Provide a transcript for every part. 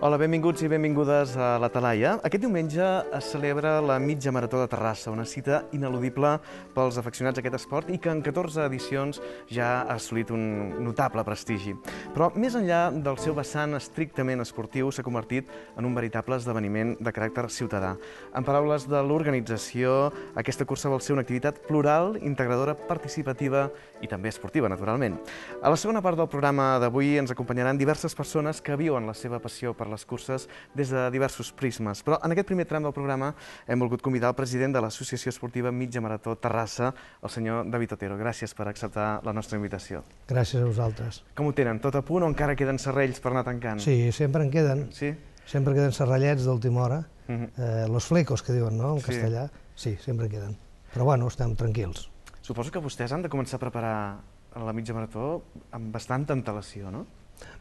Hola, benvinguts i benvingudes a la Talaia. Aquest diumenge es celebra la mitja marató de Terrassa, una cita ineludible pels afeccionats a aquest esport i que en 14 edicions ja ha assolit un notable prestigi. Però més enllà del seu vessant estrictament esportiu, s'ha convertit en un veritable esdeveniment de caràcter ciutadà. En paraules de l'organització, aquesta cursa vol ser una activitat plural, integradora, participativa i també esportiva, naturalment. A la segona part del programa d'avui ens acompanyaran diverses persones que viuen la seva passió per per les curses des de diversos prismes. Però en aquest primer tram del programa hem volgut convidar el president de l'Associació Esportiva Mitja Marató Terrassa, el senyor David Otero. Gràcies per acceptar la nostra invitació. Gràcies a vosaltres. Com ho tenen? Tot a punt o encara queden serrells per anar tancant? Sí, sempre en queden. Sí? Sempre queden serrellets d'última hora. Uh mhm. -huh. eh, los flecos, que diuen, no?, en sí. castellà. Sí, sempre queden. Però bueno, estem tranquils. Suposo que vostès han de començar a preparar la mitja marató amb bastanta antelació, no?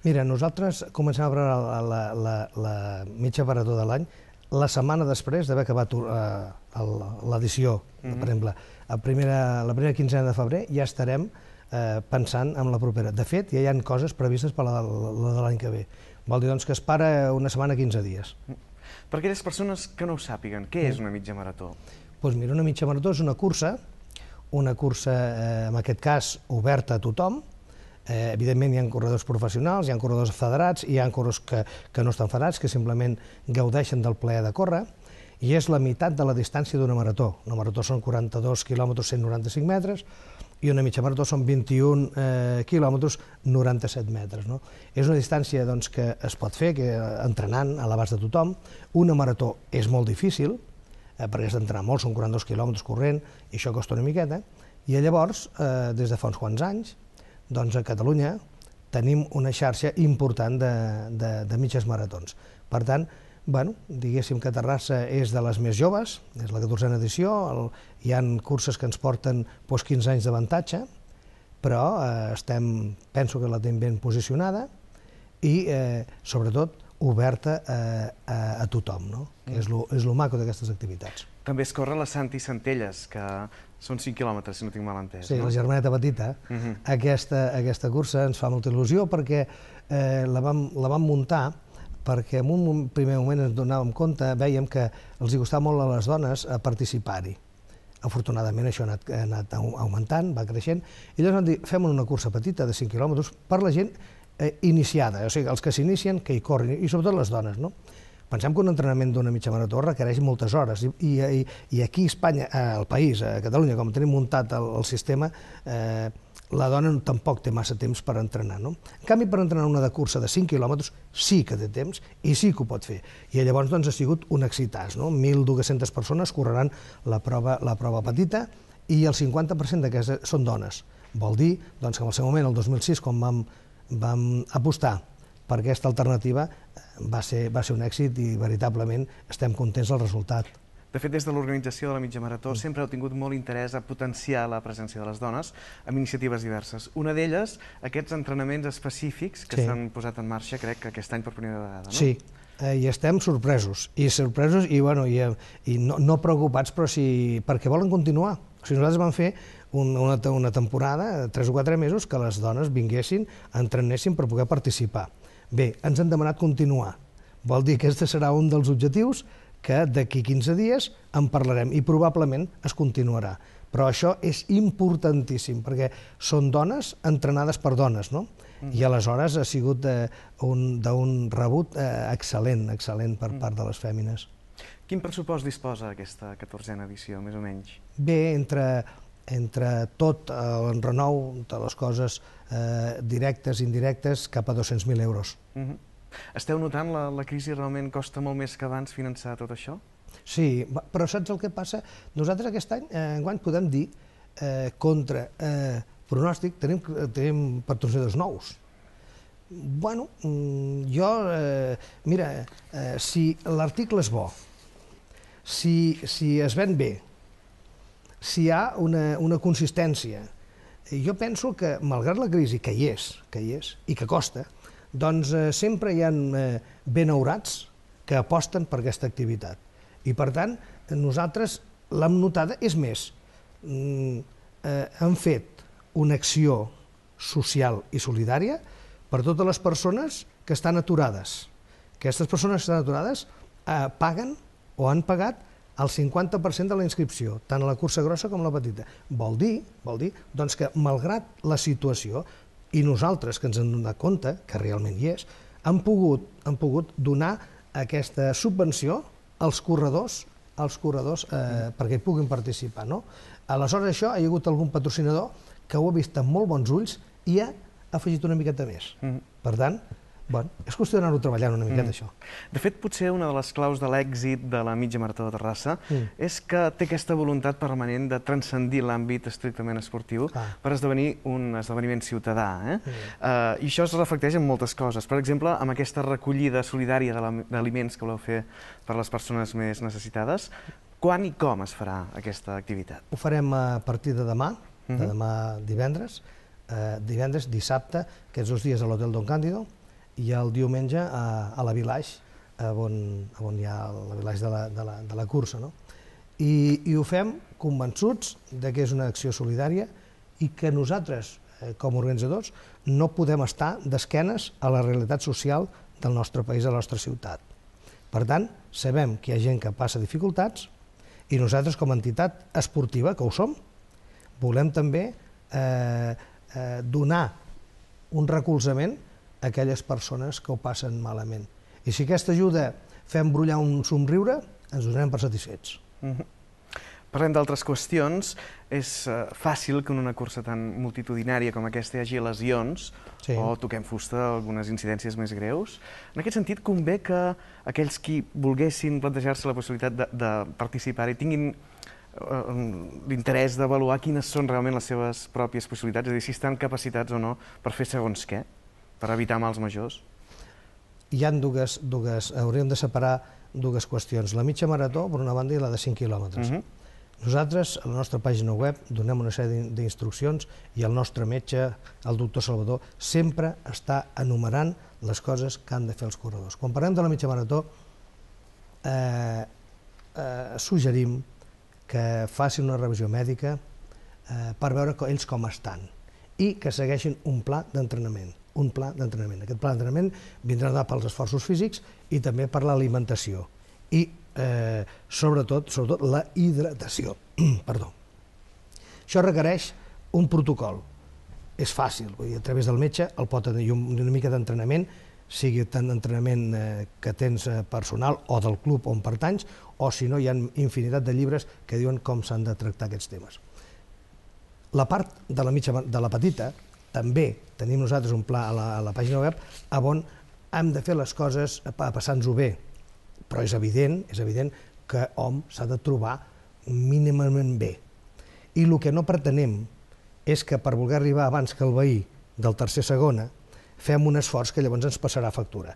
Mira, nosaltres comencem a preparar la, la, la, la mitja marató de l'any la setmana després d'haver acabat uh, l'edició, mm -hmm. per mhm. exemple. A primera, la primera quinzena de febrer ja estarem eh, pensant en la propera. De fet, ja hi ha coses previstes per la, la, la de l'any que ve. Vol dir doncs, que es para una setmana 15 dies. Mm. Per aquelles persones que no ho sàpiguen, què mm. és una mitja marató? Doncs pues mira, una mitja marató és una cursa, una cursa, eh, en aquest cas, oberta a tothom, Eh, evidentment hi ha corredors professionals, hi ha corredors federats, hi ha corredors que, que no estan federats, que simplement gaudeixen del plaer de córrer, i és la meitat de la distància d'una marató. Una marató són 42 km 195 metres, i una mitja marató són 21 eh, quilòmetres, 97 metres. No? És una distància doncs, que es pot fer que eh, entrenant a l'abast de tothom. Una marató és molt difícil, eh, perquè has d'entrenar molt, són 42 quilòmetres corrent, i això costa una miqueta, i llavors, eh, des de fa uns quants anys, doncs a Catalunya tenim una xarxa important de, de, de mitges maratons. Per tant, bueno, diguéssim que Terrassa és de les més joves, és la 14a edició, el, hi han curses que ens porten doncs, 15 anys d'avantatge, però eh, estem, penso que la tenim ben posicionada i, eh, sobretot, oberta a, a, a tothom, no? que mm. és lo, és lo maco d'aquestes activitats. També es corre la Santi Centelles, que són 5 quilòmetres, si no tinc mal entès. Sí, no? la germaneta petita. Uh mhm. -huh. aquesta, aquesta cursa ens fa molta il·lusió perquè eh, la, vam, la vam muntar perquè en un primer moment ens donàvem compte, veiem que els hi costava molt a les dones eh, participar-hi. Afortunadament això ha anat, ha anat augmentant, va creixent, i llavors vam dir, fem una cursa petita de 5 quilòmetres per la gent eh, iniciada, o sigui, els que s'inicien, que hi corrin, i sobretot les dones, no? Pensem que un entrenament d'una mitja marató requereix moltes hores i, i, i aquí a Espanya, eh, al país, a Catalunya, com tenim muntat el, el sistema, eh, la dona tampoc té massa temps per entrenar. No? En canvi, per entrenar una de cursa de 5 quilòmetres sí que té temps i sí que ho pot fer. I llavors doncs, ha sigut un excitàs. No? 1.200 persones correran la prova, la prova petita i el 50% d'aquestes són dones. Vol dir doncs, que en el seu moment, el 2006, quan vam, vam apostar per aquesta alternativa eh, va ser, va ser un èxit i veritablement estem contents del resultat. De fet, des de l'organització de la mitja marató mm. sempre heu tingut molt interès a potenciar la presència de les dones amb iniciatives diverses. Una d'elles, aquests entrenaments específics que s'han sí. posat en marxa, crec que aquest any per primera vegada, no? Sí, eh, i estem sorpresos, i sorpresos i, bueno, i, eh, i no, no preocupats, però si, perquè volen continuar. O sigui, nosaltres vam fer un, una, una temporada, tres o quatre mesos, que les dones vinguessin, entrenessin per poder participar. Bé, ens han demanat continuar. Vol dir que aquest serà un dels objectius que d'aquí 15 dies en parlarem i probablement es continuarà. Però això és importantíssim, perquè són dones entrenades per dones, no? Mm. I aleshores ha sigut eh, d'un rebut eh, excel·lent, excel·lent per mhm. part de les fèmines. Quin pressupost disposa aquesta 14a edició, més o menys? Bé, entre entre tot el eh, renou de les coses eh, directes i indirectes cap a 200.000 euros. Uh mhm. -huh. Esteu notant la, la crisi realment costa molt més que abans finançar tot això? Sí, però saps el que passa? Nosaltres aquest any, eh, enguany, podem dir, eh, contra eh, pronòstic, tenim, tenim patrocinadors nous. Bueno, mm, jo, eh, mira, eh, si l'article és bo, si, si es ven bé, si hi ha una, una consistència. Jo penso que, malgrat la crisi, que hi és, que hi és, i que costa, doncs eh, sempre hi ha eh, benaurats que aposten per aquesta activitat. I, per tant, nosaltres l'hem notada, és més, mm, eh, hem fet una acció social i solidària per totes les persones que estan aturades. Aquestes persones que estan aturades eh, paguen o han pagat el 50% de la inscripció, tant a la cursa grossa com a la petita. Vol dir, vol dir doncs que malgrat la situació, i nosaltres que ens hem donat compte, que realment hi és, han pogut, han pogut donar aquesta subvenció als corredors als corredors eh, perquè puguin participar. No? Aleshores, això, hi ha hagut algun patrocinador que ho ha vist amb molt bons ulls i ha afegit una miqueta més. Mm. Per tant, Bueno, és qüestió d'anar-ho treballant una miqueta, mm. això. De fet, potser una de les claus de l'èxit de la mitja marató de Terrassa mm. és que té aquesta voluntat permanent de transcendir l'àmbit estrictament esportiu ah. per esdevenir un esdeveniment ciutadà. Eh? Mm. Uh, I això es reflecteix en moltes coses. Per exemple, amb aquesta recollida solidària d'aliments que voleu fer per les persones més necessitades, quan i com es farà aquesta activitat? Ho farem a partir de demà, de mhm. demà divendres, eh, divendres, dissabte, aquests dos dies a l'Hotel Don Càndido, i el diumenge a, a la Vilaix, a on, a on hi ha la Vilaix de la, de la, de la cursa. No? I, I ho fem convençuts de que és una acció solidària i que nosaltres, eh, com a organitzadors, no podem estar d'esquenes a la realitat social del nostre país, de la nostra ciutat. Per tant, sabem que hi ha gent que passa dificultats i nosaltres, com a entitat esportiva, que ho som, volem també eh, eh, donar un recolzament aquelles persones que ho passen malament. I si aquesta ajuda fem brollar un somriure, ens donem per satisfets. Mm -hmm. Parlem d'altres qüestions. És eh, fàcil que en una cursa tan multitudinària com aquesta hi hagi lesions sí. o toquem fusta algunes incidències més greus. En aquest sentit, convé que aquells qui volguessin plantejar-se la possibilitat de, de participar i tinguin eh, l'interès d'avaluar quines són realment les seves pròpies possibilitats, és a dir, si estan capacitats o no per fer segons què? per evitar mals majors? Hi han dues, dues, eh, hauríem de separar dues qüestions, la mitja marató per una banda i la de 5 quilòmetres. Uh mhm. -huh. Nosaltres, a la nostra pàgina web, donem una sèrie d'instruccions i el nostre metge, el doctor Salvador, sempre està enumerant les coses que han de fer els corredors. Quan parlem de la mitja marató, eh, eh, suggerim que facin una revisió mèdica eh, per veure ells com estan i que segueixin un pla d'entrenament un pla d'entrenament. Aquest pla d'entrenament vindrà de pels esforços físics i també per l'alimentació i eh, sobretot, sobretot la hidratació. Perdó. Això requereix un protocol. És fàcil, vull dir, a través del metge el pot tenir una mica d'entrenament, sigui tant d'entrenament eh, que tens eh, personal o del club on pertanys, o si no hi ha infinitat de llibres que diuen com s'han de tractar aquests temes. La part de la mitja, de la petita, també tenim nosaltres un pla a la, a la pàgina web a on hem de fer les coses passant-nos-ho bé, però és evident, és evident que hom s'ha de trobar mínimament bé. I el que no pretenem és que per voler arribar abans que el veí del tercer segona fem un esforç que llavors ens passarà factura.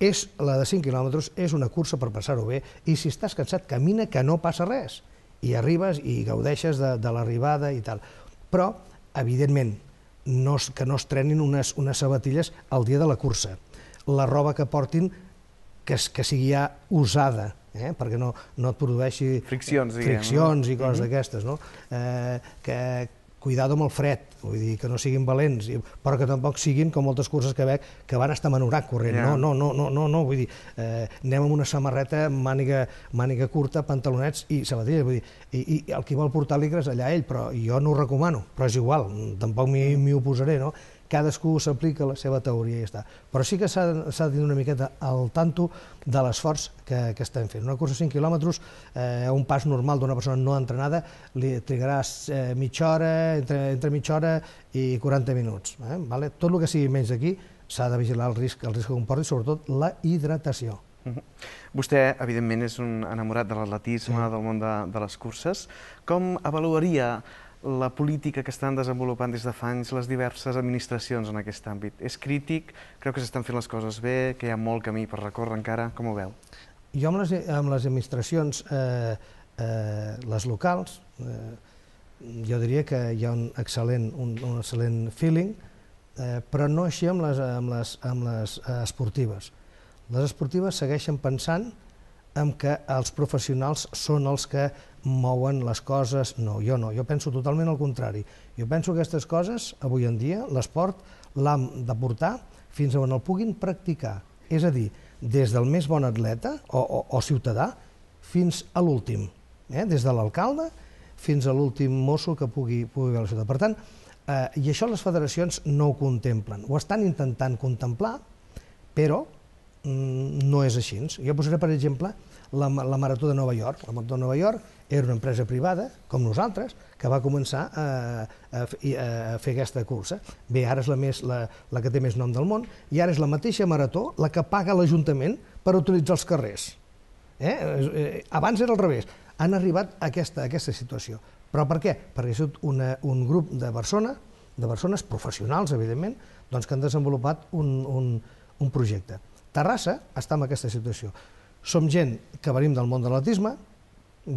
És la de 5 quilòmetres, és una cursa per passar-ho bé i si estàs cansat camina que no passa res i arribes i gaudeixes de, de l'arribada i tal. Però, evidentment, no, que no es trenin unes, unes sabatilles el dia de la cursa. La roba que portin que, que sigui ja usada, eh? perquè no, no et produeixi friccions, friccions i coses mm -hmm. d'aquestes, no? eh, que, cuidado amb el fred, vull dir, que no siguin valents, però que tampoc siguin com moltes curses que veig que van estar menorat corrent, yeah. no, no, no, no, no, no, vull dir, eh, anem amb una samarreta, màniga, màniga curta, pantalonets i sabatilles, vull dir, i, i el qui vol portar ligres allà ell, però jo no ho recomano, però és igual, tampoc m'hi oposaré, no? cadascú s'aplica la seva teoria i ja està. Però sí que s'ha de tenir una miqueta al tanto de l'esforç que, que estem fent. Una cursa de 5 quilòmetres, eh, un pas normal d'una persona no entrenada, li trigaràs eh, mitja hora, entre, entre mitja hora i 40 minuts. Eh? Vale? Tot el que sigui menys d'aquí s'ha de vigilar el risc, el risc que comporti, i sobretot la hidratació. Uh mhm. -huh. Vostè, evidentment, és un enamorat de l'atletisme, sí. del món de, de les curses. Com avaluaria la política que estan desenvolupant des de fa anys les diverses administracions en aquest àmbit. És crític, creu que s'estan fent les coses bé, que hi ha molt camí per recórrer encara, com ho veu? Jo amb les, amb les administracions, eh, eh, les locals, eh, jo diria que hi ha un excel·lent, un, un excel·lent feeling, eh, però no així amb les, amb les, amb les eh, esportives. Les esportives segueixen pensant en que els professionals són els que mouen les coses. No, jo no, jo penso totalment al contrari. Jo penso que aquestes coses, avui en dia, l'esport l'hem de portar fins on el puguin practicar. És a dir, des del més bon atleta o, o, o ciutadà fins a l'últim, eh? des de l'alcalde fins a l'últim mosso que pugui, pugui veure la ciutat. Per tant, eh, i això les federacions no ho contemplen. Ho estan intentant contemplar, però Mm, no és així. Jo posaré, per exemple, la, la Marató de Nova York. La Marató de Nova York era una empresa privada, com nosaltres, que va començar a, a, a fer aquesta cursa. Bé, ara és la, més, la, la que té més nom del món, i ara és la mateixa Marató la que paga l'Ajuntament per utilitzar els carrers. Eh? eh abans era al revés. Han arribat a aquesta, a aquesta situació. Però per què? Perquè ha sigut una, un grup de persones, de persones professionals, evidentment, doncs que han desenvolupat un, un, un projecte. Terrassa està en aquesta situació. Som gent que venim del món de l'atletisme,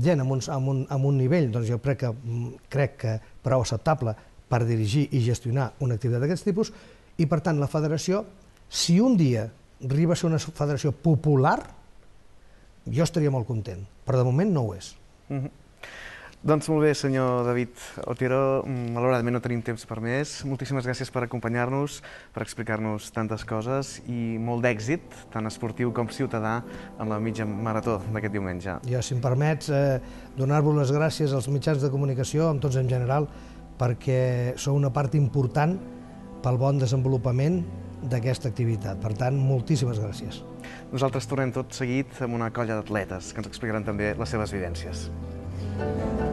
gent amb un, amb, un, amb un nivell, doncs jo crec que, mm, crec que prou acceptable per dirigir i gestionar una activitat d'aquest tipus, i per tant la federació, si un dia arriba a ser una federació popular, jo estaria molt content, però de moment no ho és. Mm -hmm. Doncs molt bé, senyor David Otero, mm, malauradament no tenim temps per més. Moltíssimes gràcies per acompanyar-nos, per explicar-nos tantes coses i molt d'èxit, tant esportiu com ciutadà, en la mitja marató d'aquest diumenge. Jo, si em permets, eh, donar-vos les gràcies als mitjans de comunicació, amb tots en general, perquè sou una part important pel bon desenvolupament d'aquesta activitat. Per tant, moltíssimes gràcies. Nosaltres tornem tot seguit amb una colla d'atletes que ens explicaran també les seves vivències. Thank you.